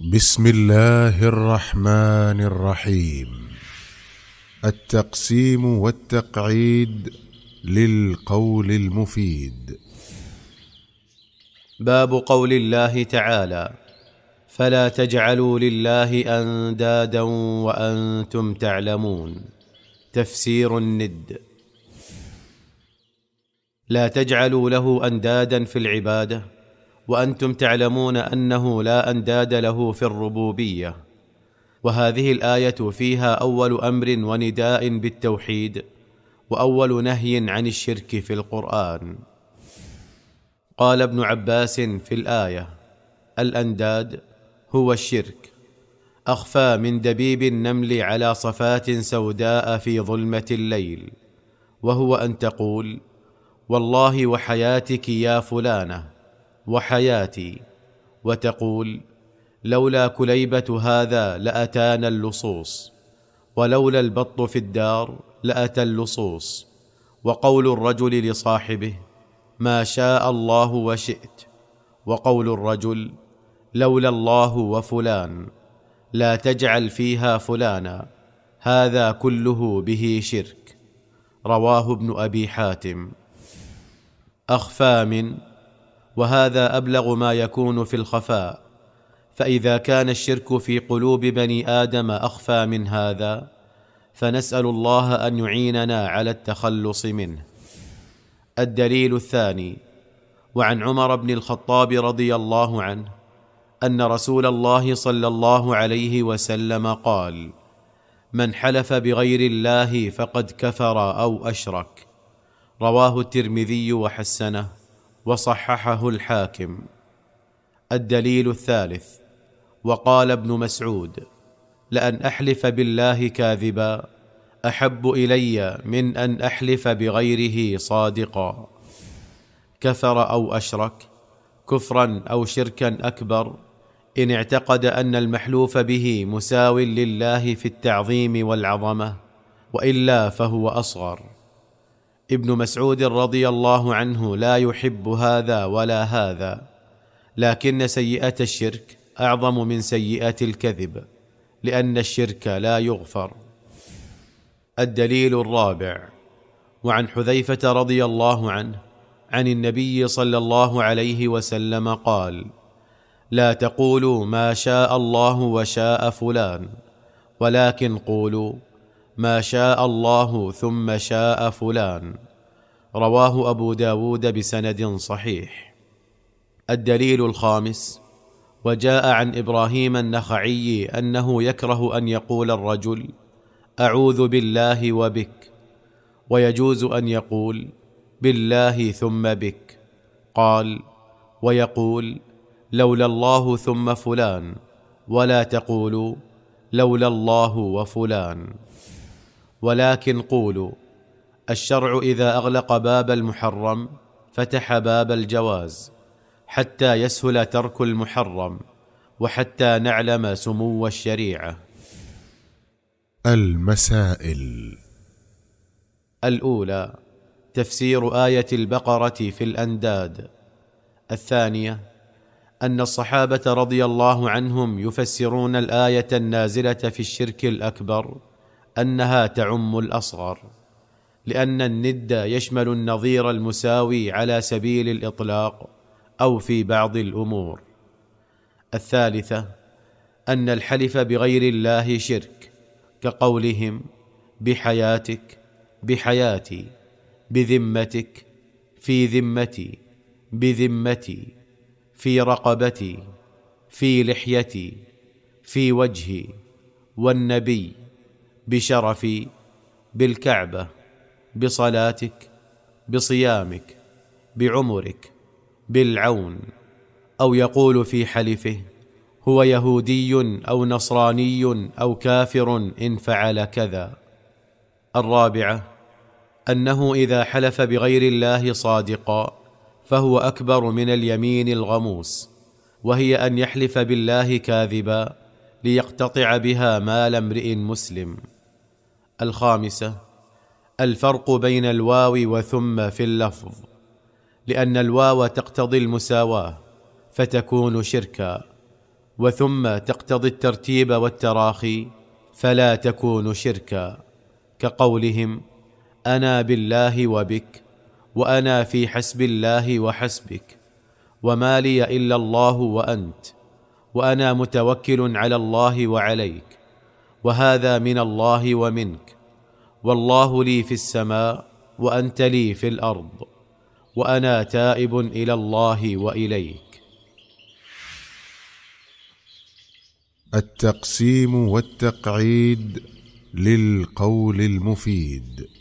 بسم الله الرحمن الرحيم التقسيم والتقعيد للقول المفيد باب قول الله تعالى فلا تجعلوا لله اندادا وانتم تعلمون تفسير الند لا تجعلوا له اندادا في العباده وانتم تعلمون انه لا انداد له في الربوبيه وهذه الايه فيها اول امر ونداء بالتوحيد واول نهي عن الشرك في القران قال ابن عباس في الايه الانداد هو الشرك اخفى من دبيب النمل على صفات سوداء في ظلمه الليل وهو ان تقول والله وحياتك يا فلانه وحياتي وتقول لولا كليبه هذا لاتانا اللصوص ولولا البط في الدار لاتى اللصوص وقول الرجل لصاحبه ما شاء الله وشئت وقول الرجل لولا الله وفلان لا تجعل فيها فلانا هذا كله به شرك رواه ابن ابي حاتم اخفى من وهذا ابلغ ما يكون في الخفاء فاذا كان الشرك في قلوب بني ادم اخفى من هذا فنسال الله ان يعيننا على التخلص منه الدليل الثاني وعن عمر بن الخطاب رضي الله عنه ان رسول الله صلى الله عليه وسلم قال من حلف بغير الله فقد كفر او اشرك رواه الترمذي وحسنه وصححه الحاكم الدليل الثالث وقال ابن مسعود لان احلف بالله كاذبا احب الي من ان احلف بغيره صادقا كفر او اشرك كفرا او شركا اكبر ان اعتقد ان المحلوف به مساو لله في التعظيم والعظمه والا فهو اصغر ابن مسعود رضي الله عنه لا يحب هذا ولا هذا لكن سيئه الشرك اعظم من سيئه الكذب لان الشرك لا يغفر الدليل الرابع وعن حذيفه رضي الله عنه عن النبي صلى الله عليه وسلم قال لا تقولوا ما شاء الله وشاء فلان ولكن قولوا ما شاء الله ثم شاء فلان رواه ابو داود بسند صحيح الدليل الخامس وجاء عن ابراهيم النخعي انه يكره ان يقول الرجل اعوذ بالله وبك ويجوز ان يقول بالله ثم بك قال ويقول لولا الله ثم فلان ولا تقولوا لولا الله وفلان ولكن قولوا الشرع اذا اغلق باب المحرم فتح باب الجواز حتى يسهل ترك المحرم وحتى نعلم سمو الشريعه المسائل الاولى تفسير ايه البقره في الانداد الثانيه ان الصحابه رضي الله عنهم يفسرون الايه النازله في الشرك الاكبر انها تعم الاصغر لان الند يشمل النظير المساوي على سبيل الاطلاق او في بعض الامور الثالثه ان الحلف بغير الله شرك كقولهم بحياتك بحياتي بذمتك في ذمتي بذمتي في رقبتي في لحيتي في وجهي والنبي بشرفي بالكعبه بصلاتك بصيامك بعمرك بالعون او يقول في حلفه هو يهودي او نصراني او كافر ان فعل كذا الرابعه انه اذا حلف بغير الله صادقا فهو اكبر من اليمين الغموس وهي ان يحلف بالله كاذبا ليقتطع بها مال امرئ مسلم الخامسه الفرق بين الواو وثم في اللفظ لان الواو تقتضي المساواه فتكون شركا وثم تقتضي الترتيب والتراخي فلا تكون شركا كقولهم انا بالله وبك وانا في حسب الله وحسبك وما لي الا الله وانت وانا متوكل على الله وعليك وهذا من الله ومنك والله لي في السماء وانت لي في الارض وانا تائب الى الله واليك التقسيم والتقعيد للقول المفيد